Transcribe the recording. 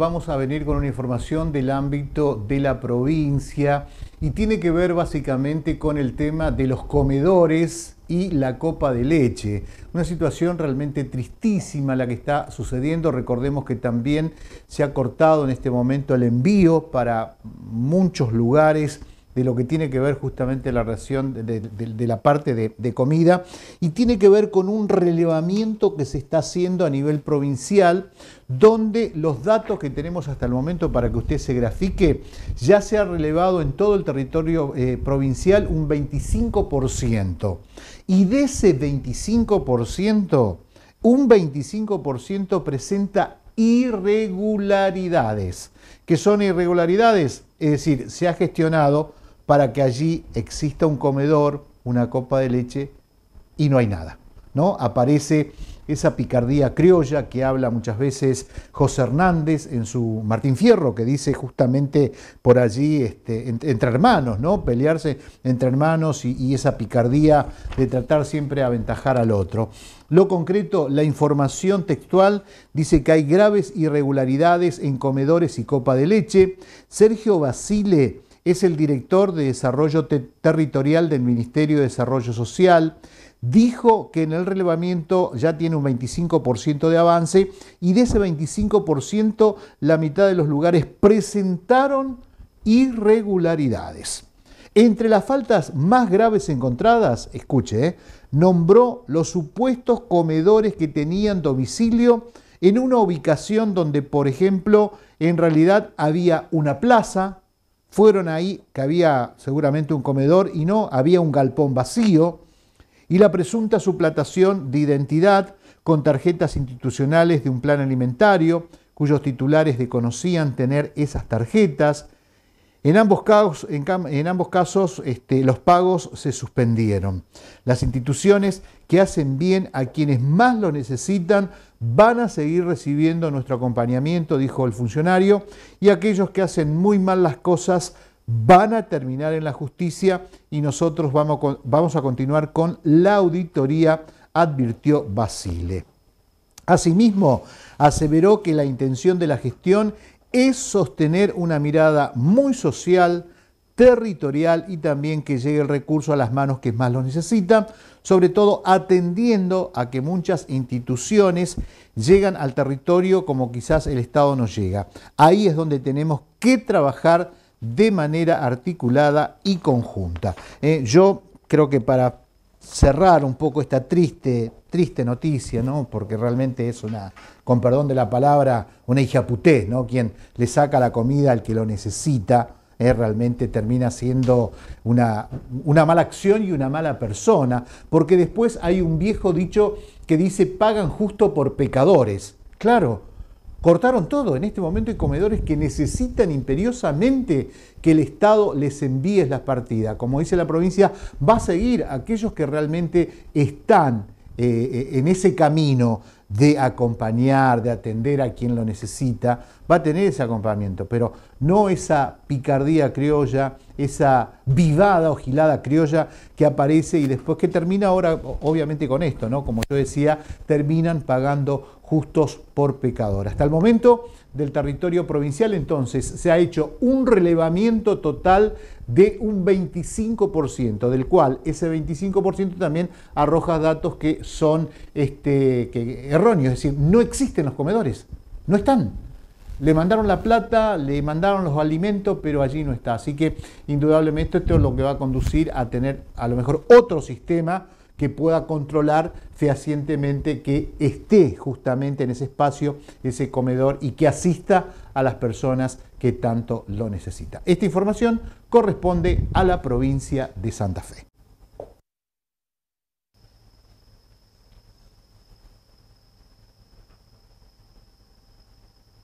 Vamos a venir con una información del ámbito de la provincia y tiene que ver básicamente con el tema de los comedores y la copa de leche. Una situación realmente tristísima la que está sucediendo. Recordemos que también se ha cortado en este momento el envío para muchos lugares de lo que tiene que ver justamente la reacción de, la parte de, comida y tiene que ver con un relevamiento que se está haciendo a nivel provincial, donde los datos que tenemos hasta el momento para que usted se grafique, ya se ha relevado en todo el territorio eh, provincial un 25%. Y de ese 25%, un 25% presenta irregularidades. que son irregularidades? Es decir, se ha gestionado para que allí exista un comedor, una copa de leche y no hay nada. ¿no? Aparece esa picardía criolla que habla muchas veces José Hernández en su Martín Fierro, que dice justamente por allí este, entre hermanos, ¿no? Pelearse entre hermanos y, esa picardía de tratar siempre aventajar al otro. Lo concreto, la información textual dice que hay graves irregularidades en comedores y copa de leche. Sergio Basile es el director de Desarrollo Territorial del Ministerio de Desarrollo Social. Dijo que en el relevamiento ya tiene un 25% de avance y de ese 25% la mitad de los lugares presentaron irregularidades. Entre las faltas más graves encontradas, escuche, ¿eh? nombró los supuestos comedores que tenían domicilio en una ubicación donde, por ejemplo, en realidad había una plaza, fueron ahí, que había seguramente un comedor y no, había un galpón vacío, y la presunta suplantación de identidad con tarjetas institucionales de un plan alimentario, cuyos titulares desconocían tener esas tarjetas, en ambos casos, en, ambos casos los pagos se suspendieron. Las instituciones que hacen bien a quienes más lo necesitan van a seguir recibiendo nuestro acompañamiento, dijo el funcionario, y aquellos que hacen muy mal las cosas van a terminar en la justicia y nosotros vamos, vamos a continuar con la auditoría, advirtió Basile. Asimismo, aseveró que la intención de la gestión es sostener una mirada muy social, territorial y también que llegue el recurso a las manos que más lo necesitan, sobre todo atendiendo a que muchas instituciones llegan al territorio como quizás el Estado no llega. Ahí es donde tenemos que trabajar de manera articulada y conjunta. Eh, yo creo que para cerrar un poco esta triste, triste noticia, ¿no? Porque realmente es una, con perdón de la palabra, una hijaputé, ¿no? Quien le saca la comida al que lo necesita, ¿eh? realmente termina siendo una, una mala acción y una mala persona. Porque después hay un viejo dicho que dice, pagan justo por pecadores. Claro, Cortaron todo. En este momento hay comedores que necesitan imperiosamente que el Estado les envíe las partidas. Como dice la provincia, va a seguir aquellos que realmente están eh, eh, en ese camino de acompañar, de atender a quien lo necesita, va a tener ese acompañamiento, pero no esa picardía criolla, esa vivada ojilada criolla que aparece y después que termina ahora, obviamente con esto, ¿no? Como yo decía, terminan pagando justos por pecador. Hasta el momento del territorio provincial, entonces se ha hecho un relevamiento total de un 25%, del cual ese 25% también arroja datos que son este, que, erróneos, es decir, no existen los comedores, no están. Le mandaron la plata, le mandaron los alimentos, pero allí no está. Así que indudablemente esto es lo que va a conducir a tener a lo mejor otro sistema que pueda controlar fehacientemente que esté justamente en ese espacio, ese comedor y que asista a las personas que tanto lo necesitan. Esta información corresponde a la provincia de Santa Fe.